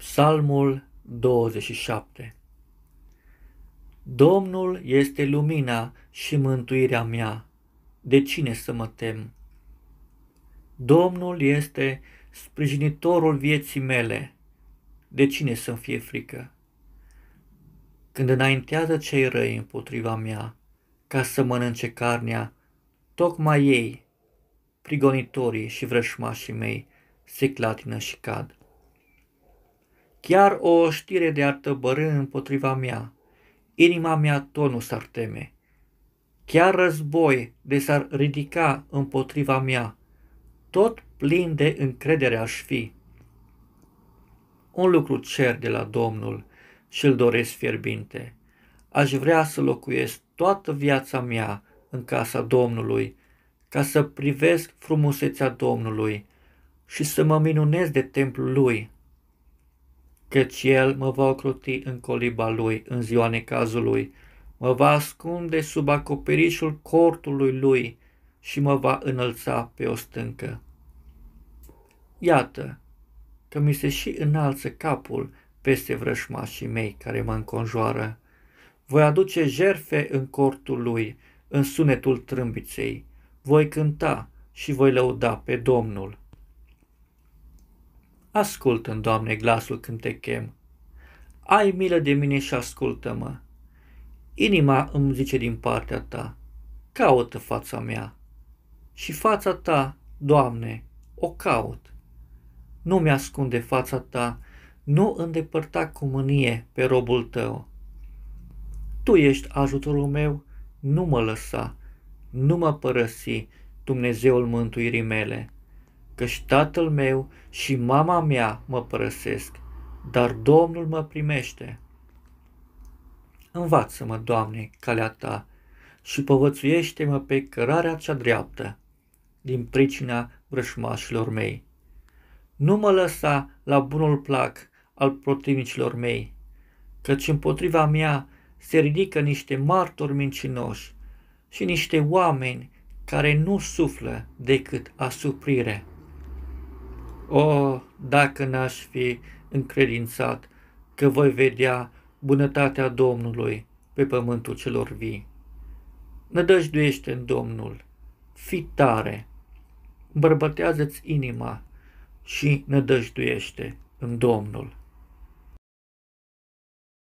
Psalmul 27 Domnul este lumina și mântuirea mea, de cine să mă tem? Domnul este sprijinitorul vieții mele, de cine să fie frică? Când înaintează cei răi împotriva mea, ca să mănânce carnea, tocmai ei, prigonitorii și vrășmașii mei, se clatină și cad chiar o știre de ar tăbărâ împotriva mea. Inima mea tot nu s-ar teme. Chiar război de s-ar ridica împotriva mea, tot plin de încredere aș fi. Un lucru cer de la Domnul și îl doresc fierbinte. Aș vrea să locuiesc toată viața mea în casa Domnului, ca să privesc frumusețea Domnului și să mă minunez de templul lui căci el mă va ocruti în coliba lui, în ziua necazului, mă va ascunde sub acoperișul cortului lui și mă va înălța pe o stâncă. Iată că mi se și înalță capul peste vrășmașii mei care mă înconjoară. Voi aduce jerfe în cortul lui, în sunetul trâmbiței. Voi cânta și voi lăuda pe Domnul ascultă Doamne, glasul când te chem. Ai milă de mine și ascultă-mă. Inima îmi zice din partea ta, caută fața mea. Și fața ta, Doamne, o caut. Nu mi-ascunde fața ta, nu îndepărta cu mânie pe robul tău. Tu ești ajutorul meu, nu mă lăsa, nu mă părăsi, Dumnezeul mântuirii mele căci tatăl meu și mama mea mă părăsesc, dar Domnul mă primește. Învață-mă, Doamne, calea Ta și povățuiește-mă pe cărarea cea dreaptă, din pricina vrășmașilor mei. Nu mă lăsa la bunul plac al protivnicilor mei, căci împotriva mea se ridică niște martori mincinoși și niște oameni care nu suflă decât asuprire. O, oh, dacă n-aș fi încredințat că voi vedea bunătatea Domnului pe pământul celor vii. Nădăjduiește în Domnul, Fi tare, bărbătează-ți inima și nădăjduiește în Domnul.